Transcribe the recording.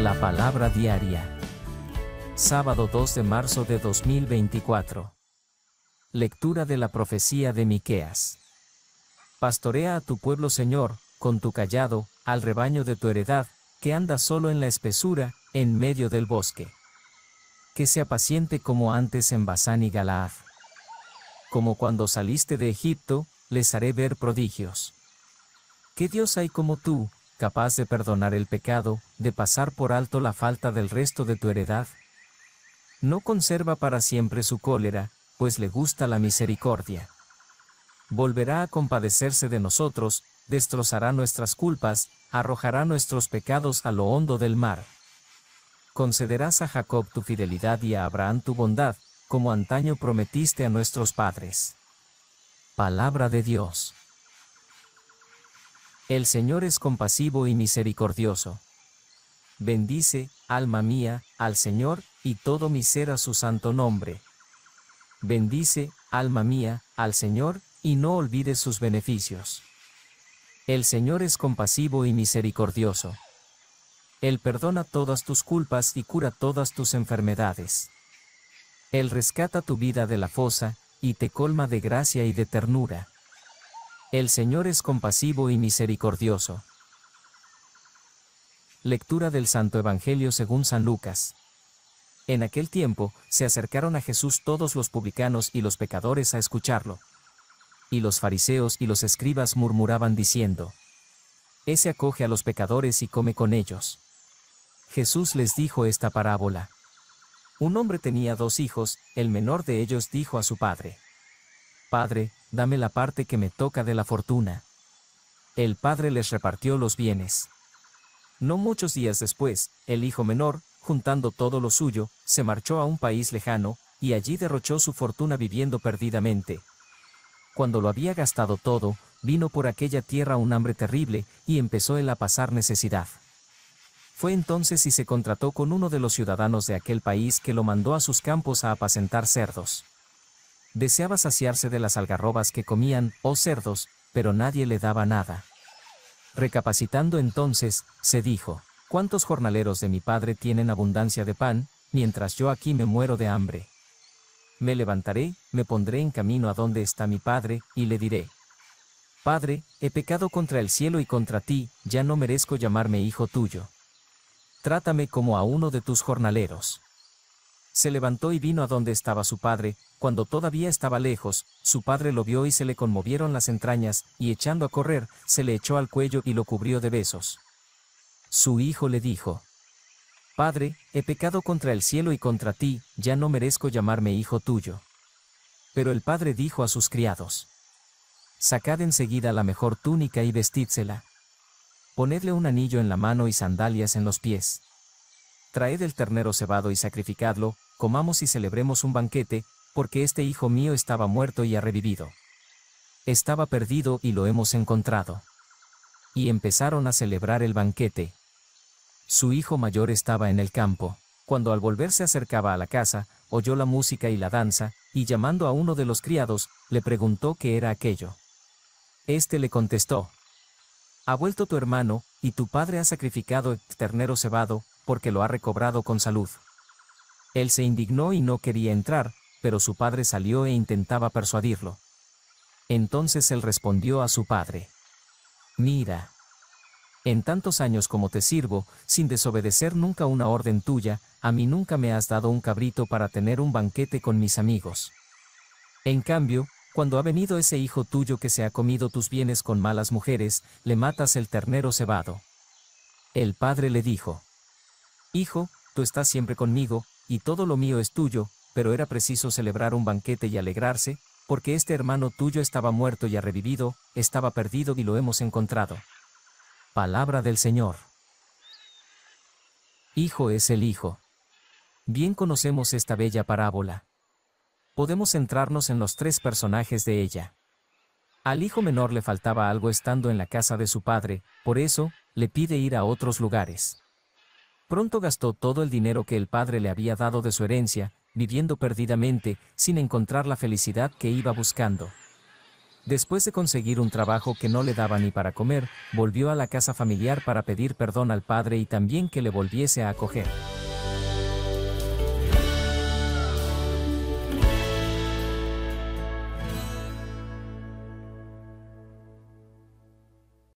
La palabra diaria. Sábado 2 de marzo de 2024. Lectura de la profecía de Miqueas. Pastorea a tu pueblo, Señor, con tu callado, al rebaño de tu heredad, que anda solo en la espesura, en medio del bosque. Que sea paciente como antes en Basán y Galaad. Como cuando saliste de Egipto, les haré ver prodigios. ¿Qué Dios hay como tú, capaz de perdonar el pecado, de pasar por alto la falta del resto de tu heredad. No conserva para siempre su cólera, pues le gusta la misericordia. Volverá a compadecerse de nosotros, destrozará nuestras culpas, arrojará nuestros pecados a lo hondo del mar. Concederás a Jacob tu fidelidad y a Abraham tu bondad, como antaño prometiste a nuestros padres. Palabra de Dios. El Señor es compasivo y misericordioso. Bendice, alma mía, al Señor, y todo mi ser a su santo nombre. Bendice, alma mía, al Señor, y no olvides sus beneficios. El Señor es compasivo y misericordioso. Él perdona todas tus culpas y cura todas tus enfermedades. Él rescata tu vida de la fosa, y te colma de gracia y de ternura. El Señor es compasivo y misericordioso. Lectura del Santo Evangelio según San Lucas. En aquel tiempo, se acercaron a Jesús todos los publicanos y los pecadores a escucharlo. Y los fariseos y los escribas murmuraban diciendo, Ese acoge a los pecadores y come con ellos. Jesús les dijo esta parábola. Un hombre tenía dos hijos, el menor de ellos dijo a su padre, Padre, dame la parte que me toca de la fortuna. El padre les repartió los bienes. No muchos días después, el hijo menor, juntando todo lo suyo, se marchó a un país lejano, y allí derrochó su fortuna viviendo perdidamente. Cuando lo había gastado todo, vino por aquella tierra un hambre terrible, y empezó él a pasar necesidad. Fue entonces y se contrató con uno de los ciudadanos de aquel país que lo mandó a sus campos a apacentar cerdos. Deseaba saciarse de las algarrobas que comían, o oh cerdos, pero nadie le daba nada. Recapacitando entonces, se dijo, ¿cuántos jornaleros de mi padre tienen abundancia de pan, mientras yo aquí me muero de hambre? Me levantaré, me pondré en camino a donde está mi padre, y le diré, Padre, he pecado contra el cielo y contra ti, ya no merezco llamarme hijo tuyo. Trátame como a uno de tus jornaleros se levantó y vino a donde estaba su padre, cuando todavía estaba lejos, su padre lo vio y se le conmovieron las entrañas, y echando a correr, se le echó al cuello y lo cubrió de besos. Su hijo le dijo, Padre, he pecado contra el cielo y contra ti, ya no merezco llamarme hijo tuyo. Pero el padre dijo a sus criados, Sacad enseguida la mejor túnica y vestídsela. Ponedle un anillo en la mano y sandalias en los pies. Traed el ternero cebado y sacrificadlo, comamos y celebremos un banquete, porque este hijo mío estaba muerto y ha revivido. Estaba perdido y lo hemos encontrado. Y empezaron a celebrar el banquete. Su hijo mayor estaba en el campo. Cuando al volver se acercaba a la casa, oyó la música y la danza, y llamando a uno de los criados, le preguntó qué era aquello. Este le contestó, Ha vuelto tu hermano, y tu padre ha sacrificado el ternero cebado, porque lo ha recobrado con salud. Él se indignó y no quería entrar, pero su padre salió e intentaba persuadirlo. Entonces él respondió a su padre. Mira. En tantos años como te sirvo, sin desobedecer nunca una orden tuya, a mí nunca me has dado un cabrito para tener un banquete con mis amigos. En cambio, cuando ha venido ese hijo tuyo que se ha comido tus bienes con malas mujeres, le matas el ternero cebado. El padre le dijo, Hijo, tú estás siempre conmigo, y todo lo mío es tuyo, pero era preciso celebrar un banquete y alegrarse, porque este hermano tuyo estaba muerto y ha revivido, estaba perdido y lo hemos encontrado. Palabra del Señor. Hijo es el Hijo. Bien conocemos esta bella parábola. Podemos centrarnos en los tres personajes de ella. Al hijo menor le faltaba algo estando en la casa de su padre, por eso, le pide ir a otros lugares. Pronto gastó todo el dinero que el padre le había dado de su herencia, viviendo perdidamente, sin encontrar la felicidad que iba buscando. Después de conseguir un trabajo que no le daba ni para comer, volvió a la casa familiar para pedir perdón al padre y también que le volviese a acoger.